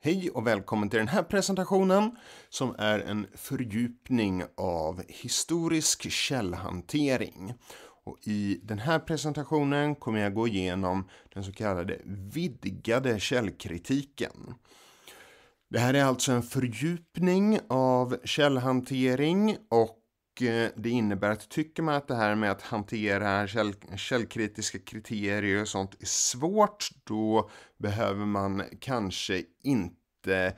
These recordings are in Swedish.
Hej och välkommen till den här presentationen som är en fördjupning av historisk källhantering. Och I den här presentationen kommer jag gå igenom den så kallade vidgade källkritiken. Det här är alltså en fördjupning av källhantering och Eh, det innebär att tycker man att det här med att hantera käll, källkritiska kriterier och sånt är svårt, då behöver man kanske inte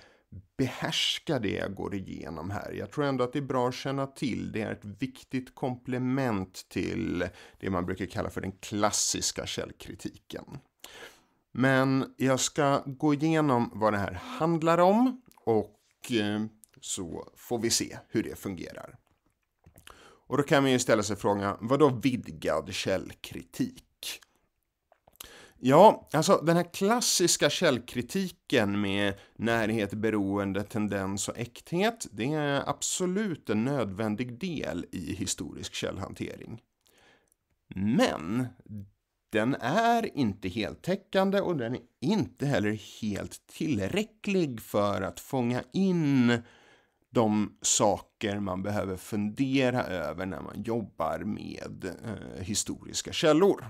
behärska det jag går igenom här. Jag tror ändå att det är bra att känna till. Det är ett viktigt komplement till det man brukar kalla för den klassiska källkritiken. Men jag ska gå igenom vad det här handlar om och eh, så får vi se hur det fungerar. Och då kan man ju ställa sig frågan, vad då vidgad källkritik? Ja, alltså den här klassiska källkritiken med närhet, beroende, tendens och äkthet, det är absolut en nödvändig del i historisk källhantering. Men den är inte heltäckande och den är inte heller helt tillräcklig för att fånga in de saker man behöver fundera över när man jobbar med eh, historiska källor.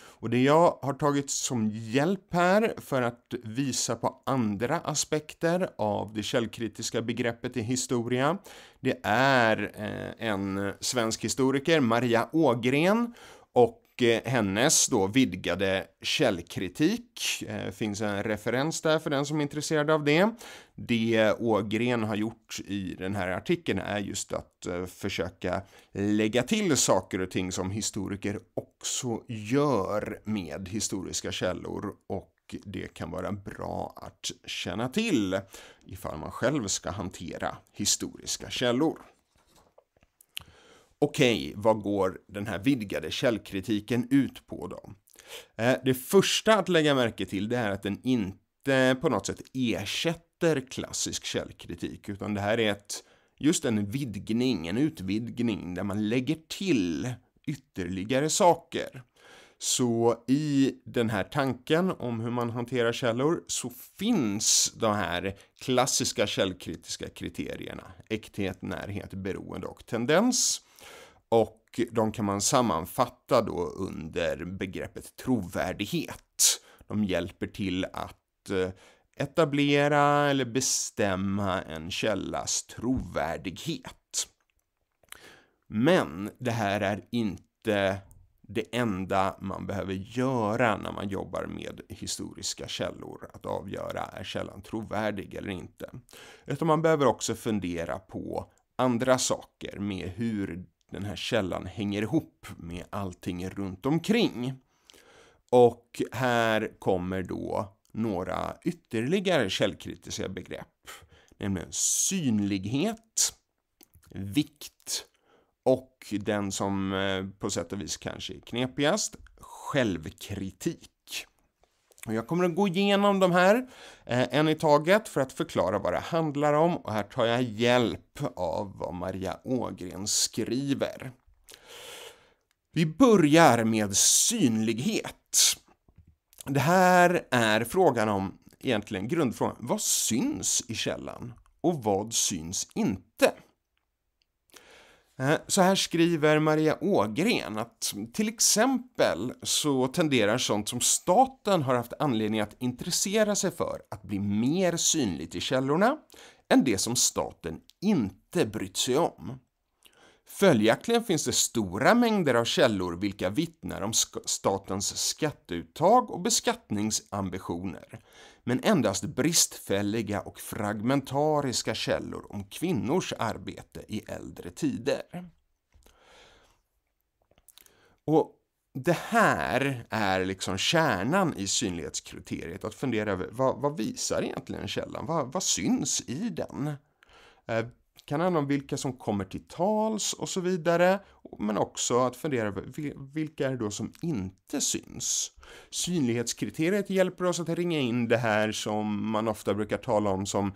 Och det jag har tagit som hjälp här för att visa på andra aspekter av det källkritiska begreppet i historia, det är eh, en svensk historiker, Maria Ågren, och och eh, hennes då vidgade källkritik. Eh, finns en referens där för den som är intresserad av det. Det Ågren har gjort i den här artikeln är just att eh, försöka lägga till saker och ting som historiker också gör med historiska källor och det kan vara bra att känna till ifall man själv ska hantera historiska källor okej, okay, vad går den här vidgade källkritiken ut på då? Eh, det första att lägga märke till det är att den inte på något sätt ersätter klassisk källkritik, utan det här är ett, just en vidgning, en utvidgning där man lägger till ytterligare saker. Så i den här tanken om hur man hanterar källor så finns de här klassiska källkritiska kriterierna äkthet, närhet, beroende och tendens. Och de kan man sammanfatta då under begreppet trovärdighet. De hjälper till att eh, etablera eller bestämma en källas trovärdighet. Men det här är inte det enda man behöver göra när man jobbar med historiska källor, att avgöra är källan trovärdig eller inte. Utan man behöver också fundera på andra saker med hur den här källan hänger ihop med allting runt omkring. Och här kommer då några ytterligare källkritiska begrepp, nämligen synlighet, vikt och den som eh, på sätt och vis kanske är knepigast, självkritik. Och jag kommer att gå igenom de här eh, en i taget för att förklara vad det handlar om och här tar jag hjälp av vad Maria Ågren skriver. Vi börjar med synlighet. Det här är frågan om, egentligen grundfrågan, vad syns i källan och vad syns inte? Eh, så här skriver Maria Ågren att till exempel så tenderar sånt som staten har haft anledning att intressera sig för att bli mer synligt i källorna än det som staten inte brytt sig om. Följaktligen finns det stora mängder av källor vilka vittnar om statens skatteuttag och beskattningsambitioner, men endast bristfälliga och fragmentariska källor om kvinnors arbete i äldre tider. Och det här är liksom kärnan i synlighetskriteriet, att fundera över vad, vad visar egentligen källan? Vad, vad syns i den? Eh, kan handla om vilka som kommer till tals och så vidare, men också att fundera över vilka är det då som inte syns? Synlighetskriteriet hjälper oss att ringa in det här som man ofta brukar tala om som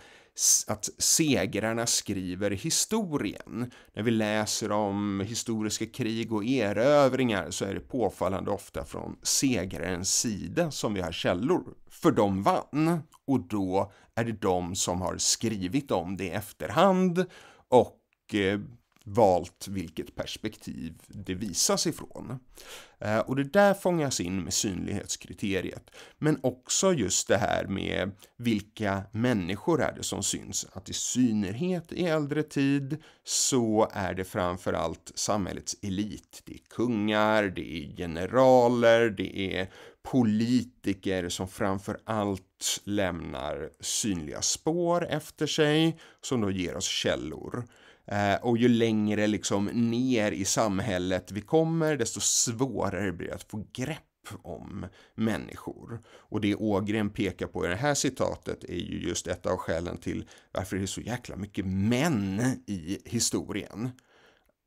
att segrarna skriver historien. När vi läser om historiska krig och erövringar så är det påfallande ofta från segrarens sida som vi har källor. För de vann och då är det de som har skrivit om det i efterhand och eh, valt vilket perspektiv det visas ifrån. Eh, och det där fångas in med synlighetskriteriet. Men också just det här med vilka människor är det som syns. Att i synnerhet i äldre tid så är det framförallt samhällets elit. Det är kungar, det är generaler, det är politiker som framför allt lämnar synliga spår efter sig som då ger oss källor. Eh, och ju längre liksom ner i samhället vi kommer, desto svårare blir det att få grepp om människor. Och det Ågren pekar på i det här citatet är ju just ett av skälen till varför det är så jäkla mycket män i historien.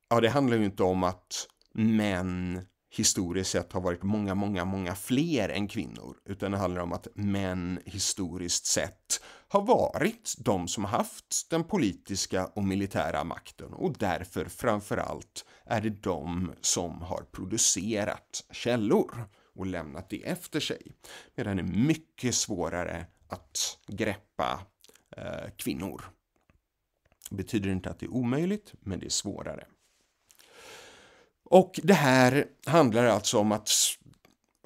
Ja, det handlar ju inte om att män historiskt sett har varit många, många, många fler än kvinnor. Utan det handlar om att män historiskt sett har varit de som haft den politiska och militära makten och därför framförallt är det de som har producerat källor och lämnat det efter sig. Medan det är mycket svårare att greppa eh, kvinnor. Betyder inte att det är omöjligt, men det är svårare. Och det här handlar alltså om att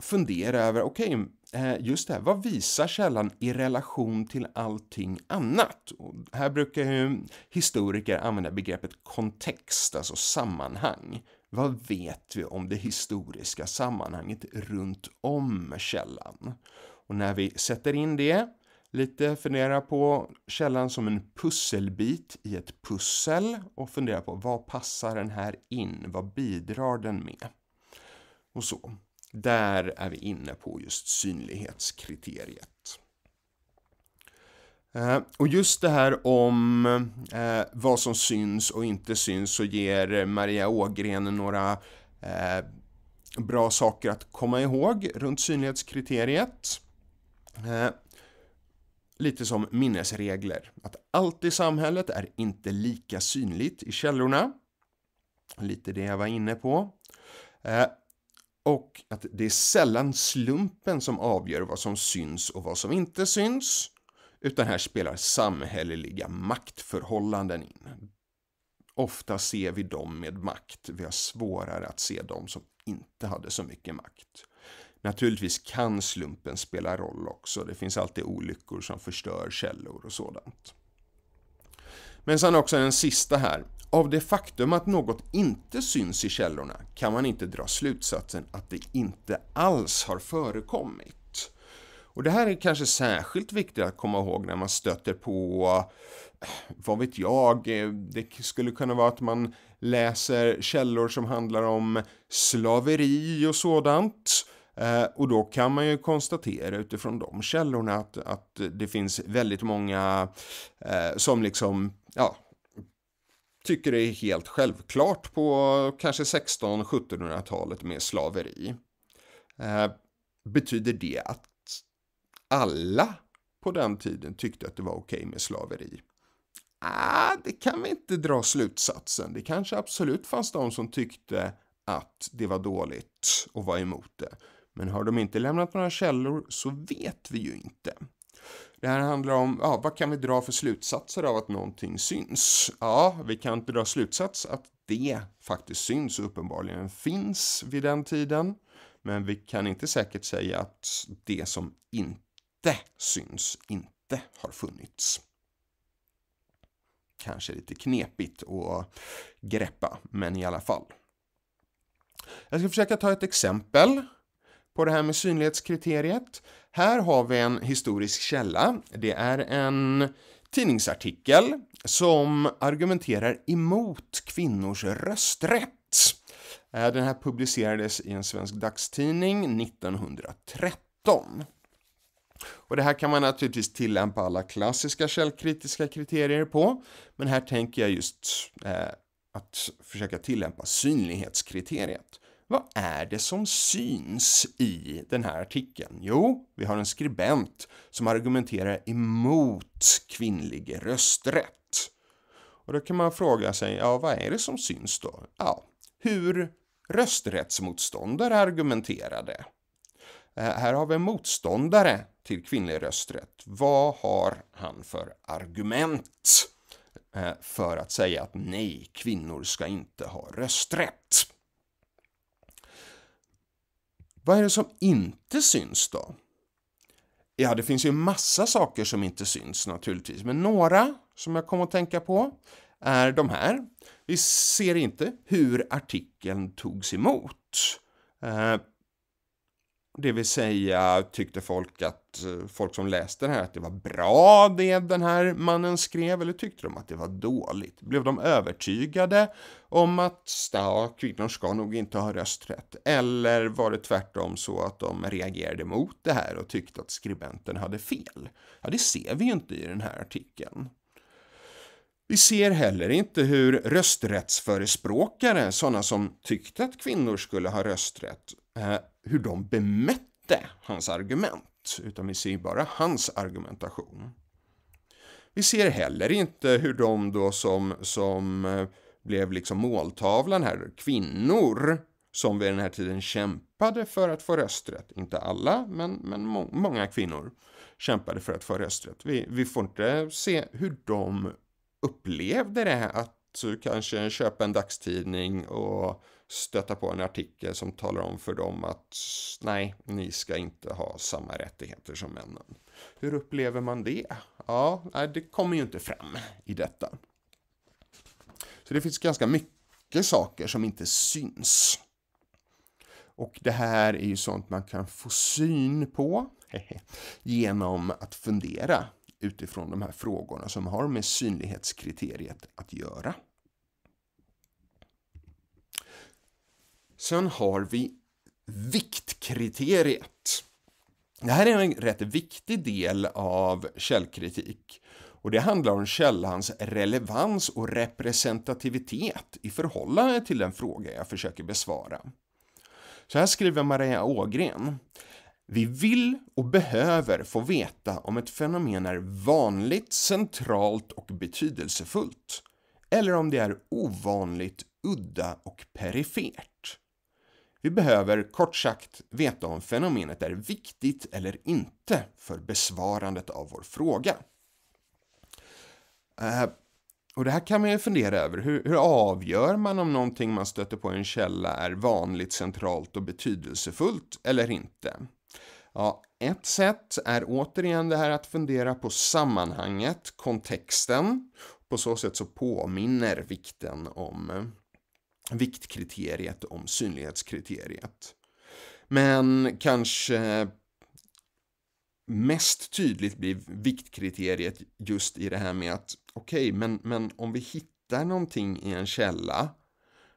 fundera över, okej, okay, eh, just det här, vad visar källan i relation till allting annat? Och här brukar ju historiker använda begreppet kontext, alltså sammanhang. Vad vet vi om det historiska sammanhanget runt om källan? Och när vi sätter in det Lite fundera på källan som en pusselbit i ett pussel och fundera på vad passar den här in? Vad bidrar den med? Och så. Där är vi inne på just synlighetskriteriet. Eh, och just det här om eh, vad som syns och inte syns så ger Maria Ågren några eh, bra saker att komma ihåg runt synlighetskriteriet lite som minnesregler. Att allt i samhället är inte lika synligt i källorna. Lite det jag var inne på. Eh, och att det är sällan slumpen som avgör vad som syns och vad som inte syns. Utan här spelar samhälleliga maktförhållanden in. Ofta ser vi dem med makt. Vi har svårare att se dem som inte hade så mycket makt. Naturligtvis kan slumpen spela roll också. Det finns alltid olyckor som förstör källor och sådant. Men sen också den sista här. Av det faktum att något inte syns i källorna kan man inte dra slutsatsen att det inte alls har förekommit. Och det här är kanske särskilt viktigt att komma ihåg när man stöter på, eh, vad vet jag, eh, det skulle kunna vara att man läser källor som handlar om slaveri och sådant. Eh, och då kan man ju konstatera utifrån de källorna att, att det finns väldigt många eh, som liksom, ja, tycker det är helt självklart på kanske 16-1700-talet med slaveri. Eh, betyder det att alla på den tiden tyckte att det var okej okay med slaveri? Ah, det kan vi inte dra slutsatsen. Det kanske absolut fanns de som tyckte att det var dåligt och var emot det. Men har de inte lämnat några källor så vet vi ju inte. Det här handlar om, ja, vad kan vi dra för slutsatser av att någonting syns? Ja, vi kan inte dra slutsats att det faktiskt syns och uppenbarligen finns vid den tiden. Men vi kan inte säkert säga att det som inte syns inte har funnits. Kanske lite knepigt att greppa, men i alla fall. Jag ska försöka ta ett exempel på det här med synlighetskriteriet. Här har vi en historisk källa. Det är en tidningsartikel som argumenterar emot kvinnors rösträtt. Eh, den här publicerades i en svensk dagstidning 1913. Och det här kan man naturligtvis tillämpa alla klassiska källkritiska kriterier på, men här tänker jag just eh, att försöka tillämpa synlighetskriteriet. Vad är det som syns i den här artikeln? Jo, vi har en skribent som argumenterar emot kvinnlig rösträtt. Och då kan man fråga sig, ja vad är det som syns då? Ja, hur rösträttsmotståndare argumenterade. Eh, här har vi en motståndare till kvinnlig rösträtt. Vad har han för argument eh, för att säga att nej, kvinnor ska inte ha rösträtt? Vad är det som inte syns då? Ja, det finns ju massa saker som inte syns naturligtvis, men några som jag kom att tänka på är de här. Vi ser inte hur artikeln togs emot. Eh, det vill säga tyckte folk att eh, folk som läste det här att det var bra det den här mannen skrev eller tyckte de att det var dåligt? Blev de övertygade om att ja, kvinnor ska nog inte ha rösträtt? Eller var det tvärtom så att de reagerade mot det här och tyckte att skribenten hade fel? Ja, det ser vi ju inte i den här artikeln. Vi ser heller inte hur rösträttsförespråkare, sådana som tyckte att kvinnor skulle ha rösträtt, Eh, hur de bemötte hans argument, utan vi ser bara hans argumentation. Vi ser heller inte hur de då som, som eh, blev liksom måltavlan här, kvinnor som vid den här tiden kämpade för att få rösträtt, inte alla, men, men må många kvinnor kämpade för att få rösträtt. Vi, vi får inte se hur de upplevde det här att kanske köpa en dagstidning och stöta på en artikel som talar om för dem att nej, ni ska inte ha samma rättigheter som männen. Hur upplever man det? Ja, det kommer ju inte fram i detta. Så det finns ganska mycket saker som inte syns. Och det här är ju sånt man kan få syn på genom att fundera utifrån de här frågorna som har med synlighetskriteriet att göra. Sen har vi viktkriteriet. Det här är en rätt viktig del av källkritik och det handlar om källans relevans och representativitet i förhållande till den fråga jag försöker besvara. Så här skriver Maria Ågren. Vi vill och behöver få veta om ett fenomen är vanligt, centralt och betydelsefullt. Eller om det är ovanligt, udda och perifert. Vi behöver kort sagt veta om fenomenet är viktigt eller inte för besvarandet av vår fråga. Eh, och det här kan man ju fundera över. Hur, hur, avgör man om någonting man stöter på i en källa är vanligt, centralt och betydelsefullt eller inte? Ja, ett sätt är återigen det här att fundera på sammanhanget, kontexten. På så sätt så påminner vikten om viktkriteriet om synlighetskriteriet. Men kanske mest tydligt blir viktkriteriet just i det här med att okej, okay, men, men om vi hittar någonting i en källa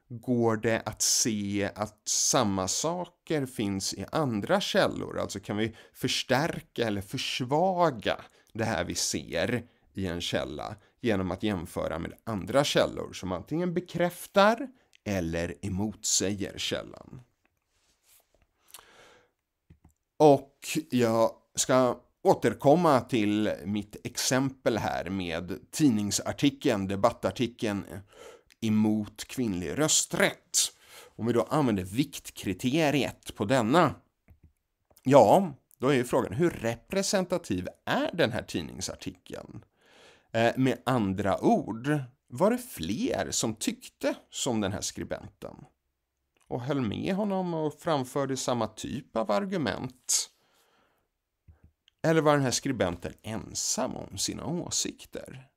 går det att se att samma saker finns i andra källor? Alltså kan vi förstärka eller försvaga det här vi ser i en källa genom att jämföra med andra källor som antingen bekräftar eller emotsäger källan. Och jag ska återkomma till mitt exempel här med tidningsartikeln, debattartikeln emot kvinnlig rösträtt. Om vi då använder viktkriteriet på denna, ja, då är ju frågan hur representativ är den här tidningsartikeln? Eh, med andra ord, var det fler som tyckte som den här skribenten och höll med honom och framförde samma typ av argument. Eller var den här skribenten ensam om sina åsikter?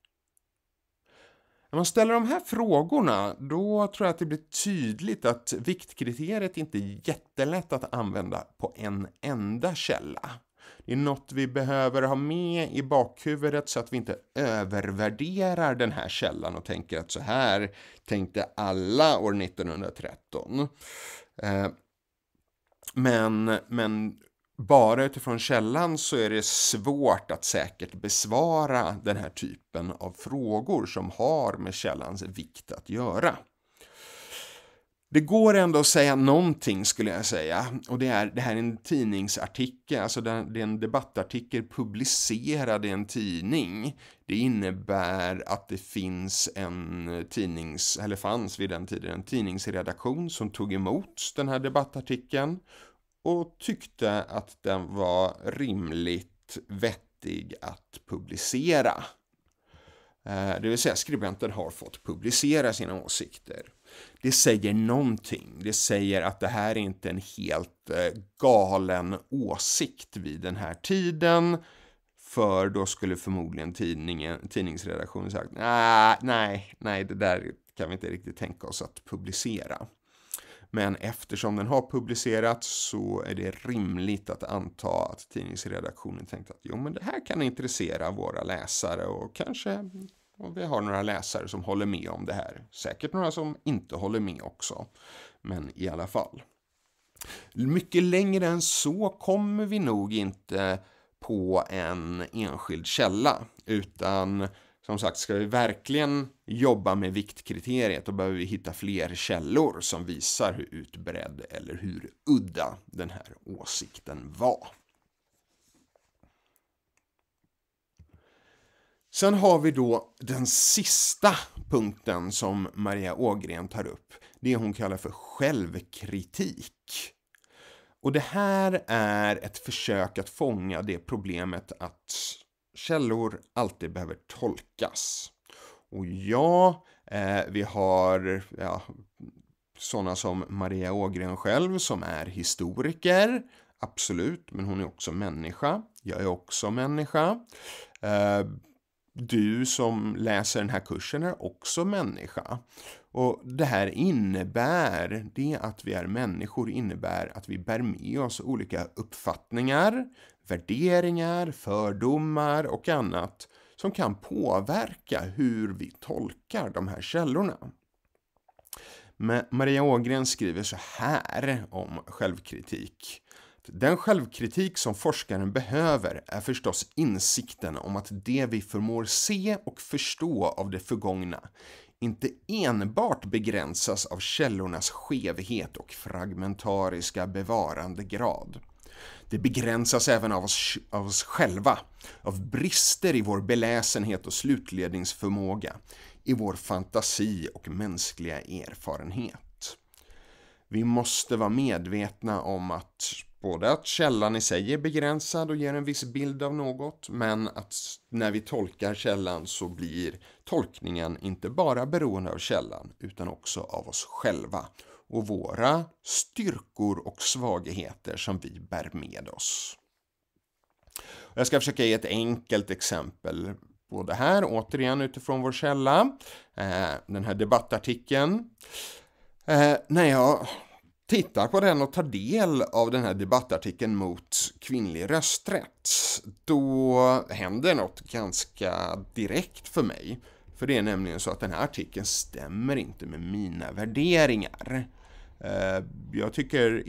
När man ställer de här frågorna då tror jag att det blir tydligt att viktkriteriet inte är jättelätt att använda på en enda källa. Det är något vi behöver ha med i bakhuvudet så att vi inte övervärderar den här källan och tänker att så här tänkte alla år 1913. Eh, men, men bara utifrån källan så är det svårt att säkert besvara den här typen av frågor som har med källans vikt att göra. Det går ändå att säga någonting skulle jag säga. Och det, är, det här är en tidningsartikel, alltså det är en debattartikel publicerad i en tidning. Det innebär att det finns en tidnings, eller fanns vid den tiden, en tidningsredaktion som tog emot den här debattartikeln och tyckte att den var rimligt vettig att publicera. Eh, det vill säga skribenten har fått publicera sina åsikter det säger någonting. Det säger att det här är inte en helt eh, galen åsikt vid den här tiden. För då skulle förmodligen tidningen, tidningsredaktionen sagt nej, nej, nej, det där kan vi inte riktigt tänka oss att publicera. Men eftersom den har publicerats så är det rimligt att anta att tidningsredaktionen tänkte att jo, men det här kan intressera våra läsare och kanske och vi har några läsare som håller med om det här. Säkert några som inte håller med också. Men i alla fall. Mycket längre än så kommer vi nog inte på en enskild källa. Utan som sagt, ska vi verkligen jobba med viktkriteriet då behöver vi hitta fler källor som visar hur utbredd eller hur udda den här åsikten var. Sen har vi då den sista punkten som Maria Ågren tar upp. Det hon kallar för självkritik. Och det här är ett försök att fånga det problemet att källor alltid behöver tolkas. Och ja, eh, vi har ja, sådana som Maria Ågren själv som är historiker. Absolut, men hon är också människa. Jag är också människa. Eh, du som läser den här kursen är också människa. Och det här innebär, det att vi är människor innebär att vi bär med oss olika uppfattningar, värderingar, fördomar och annat som kan påverka hur vi tolkar de här källorna. Maria Ågren skriver så här om självkritik. Den självkritik som forskaren behöver är förstås insikten om att det vi förmår se och förstå av det förgångna inte enbart begränsas av källornas skevhet och fragmentariska bevarandegrad. Det begränsas även av oss, av oss själva, av brister i vår beläsenhet och slutledningsförmåga, i vår fantasi och mänskliga erfarenhet. Vi måste vara medvetna om att Både att källan i sig är begränsad och ger en viss bild av något, men att när vi tolkar källan så blir tolkningen inte bara beroende av källan, utan också av oss själva och våra styrkor och svagheter som vi bär med oss. Jag ska försöka ge ett enkelt exempel på det här, återigen utifrån vår källa, eh, den här debattartikeln. Eh, när jag tittar på den och tar del av den här debattartikeln mot kvinnlig rösträtt, då händer något ganska direkt för mig. För det är nämligen så att den här artikeln stämmer inte med mina värderingar. Eh, jag tycker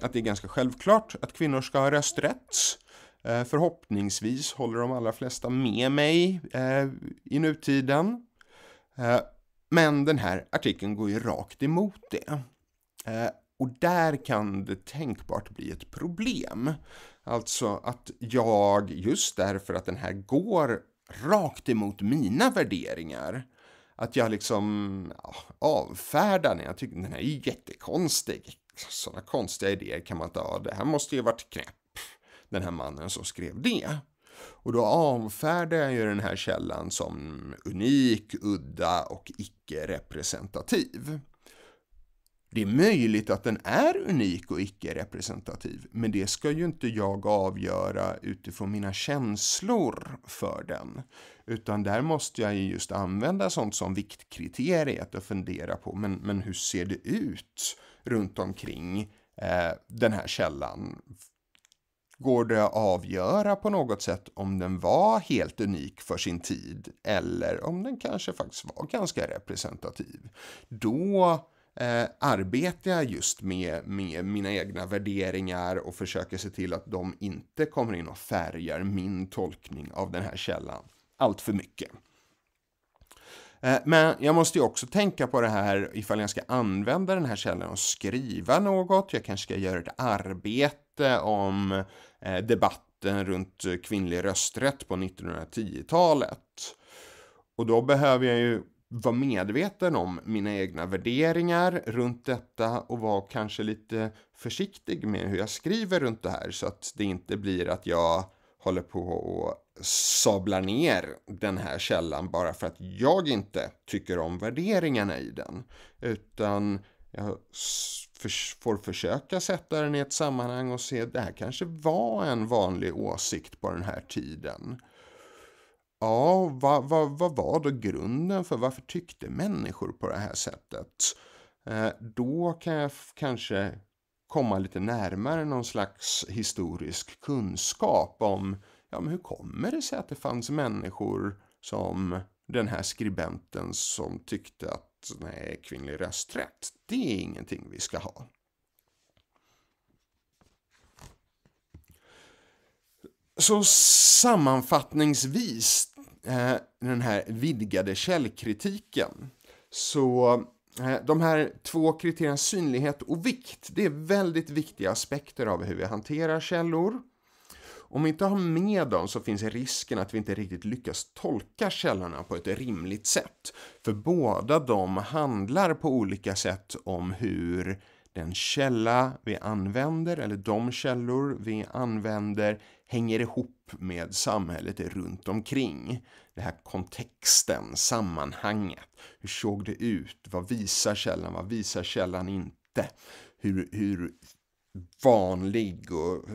att det är ganska självklart att kvinnor ska ha rösträtt. Eh, förhoppningsvis håller de allra flesta med mig eh, i nutiden. Men den här artikeln går ju rakt emot det. Och där kan det tänkbart bli ett problem. Alltså att jag, just därför att den här går rakt emot mina värderingar, att jag liksom ja, avfärdar den. Jag tycker den här är jättekonstig. Sådana konstiga idéer kan man inte ha. Det här måste ju varit knäpp. Den här mannen som skrev det. Och då avfärdar jag ju den här källan som unik, udda och icke-representativ. Det är möjligt att den är unik och icke-representativ, men det ska ju inte jag avgöra utifrån mina känslor för den. Utan där måste jag just använda sånt som viktkriteriet och fundera på, men, men hur ser det ut runt omkring eh, den här källan? Går det att avgöra på något sätt om den var helt unik för sin tid eller om den kanske faktiskt var ganska representativ? Då eh, arbetar jag just med, med mina egna värderingar och försöker se till att de inte kommer in och färgar min tolkning av den här källan allt för mycket. Eh, men jag måste ju också tänka på det här ifall jag ska använda den här källan och skriva något. Jag kanske ska göra ett arbete om eh, debatten runt kvinnlig rösträtt på 1910-talet. Och då behöver jag ju vara medveten om mina egna värderingar runt detta och vara kanske lite försiktig med hur jag skriver runt det här så att det inte blir att jag håller på och sablar ner den här källan bara för att jag inte tycker om värderingarna i den. Utan jag får försöka sätta den i ett sammanhang och se det här kanske var en vanlig åsikt på den här tiden ja, vad, vad, vad var då grunden för varför tyckte människor på det här sättet? Eh, då kan jag kanske komma lite närmare någon slags historisk kunskap om ja, men hur kommer det sig att det fanns människor som den här skribenten som tyckte att nej, kvinnlig rösträtt, det är ingenting vi ska ha. Så sammanfattningsvis, eh, den här vidgade källkritiken, så eh, de här två kriterierna synlighet och vikt, det är väldigt viktiga aspekter av hur vi hanterar källor. Om vi inte har med dem så finns risken att vi inte riktigt lyckas tolka källorna på ett rimligt sätt. För båda de handlar på olika sätt om hur den källa vi använder eller de källor vi använder hänger ihop med samhället runt omkring. Den här kontexten, sammanhanget. Hur såg det ut? Vad visar källan? Vad visar källan inte? Hur, hur vanlig och,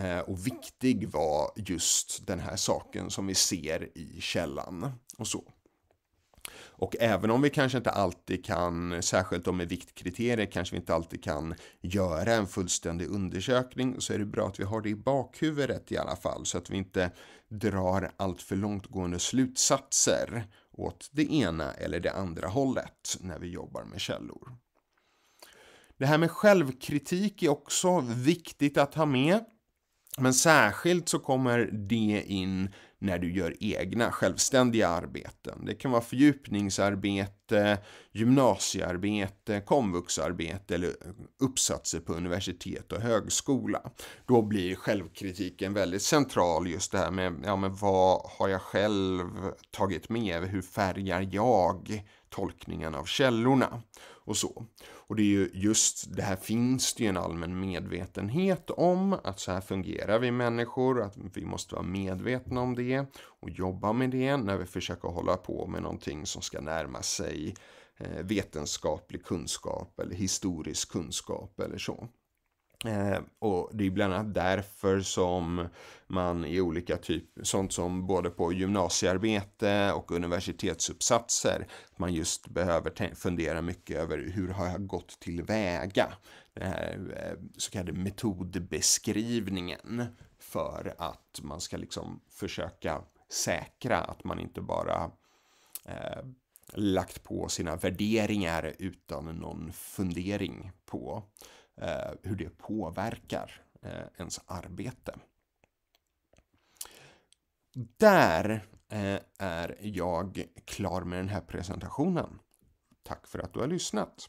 eh, och viktig var just den här saken som vi ser i källan och så. Och även om vi kanske inte alltid kan, särskilt om med viktkriterier, kanske vi inte alltid kan göra en fullständig undersökning så är det bra att vi har det i bakhuvudet i alla fall så att vi inte drar alltför långtgående slutsatser åt det ena eller det andra hållet när vi jobbar med källor. Det här med självkritik är också viktigt att ha med. Men särskilt så kommer det in när du gör egna självständiga arbeten. Det kan vara fördjupningsarbete, gymnasiearbete, komvuxarbete eller uppsatser på universitet och högskola. Då blir självkritiken väldigt central just det här med ja, men vad har jag själv tagit med? Hur färgar jag tolkningen av källorna? Och så. Och det är ju just det här finns det ju en allmän medvetenhet om att så här fungerar vi människor, att vi måste vara medvetna om det och jobba med det när vi försöker hålla på med någonting som ska närma sig eh, vetenskaplig kunskap eller historisk kunskap eller så. Eh, och det är bland annat därför som man i olika typer, sånt som både på gymnasiearbete och universitetsuppsatser, man just behöver fundera mycket över hur har jag gått tillväga? Den här eh, så kallade metodbeskrivningen för att man ska liksom försöka säkra att man inte bara eh, lagt på sina värderingar utan någon fundering på Eh, hur det påverkar eh, ens arbete. Där eh, är jag klar med den här presentationen. Tack för att du har lyssnat.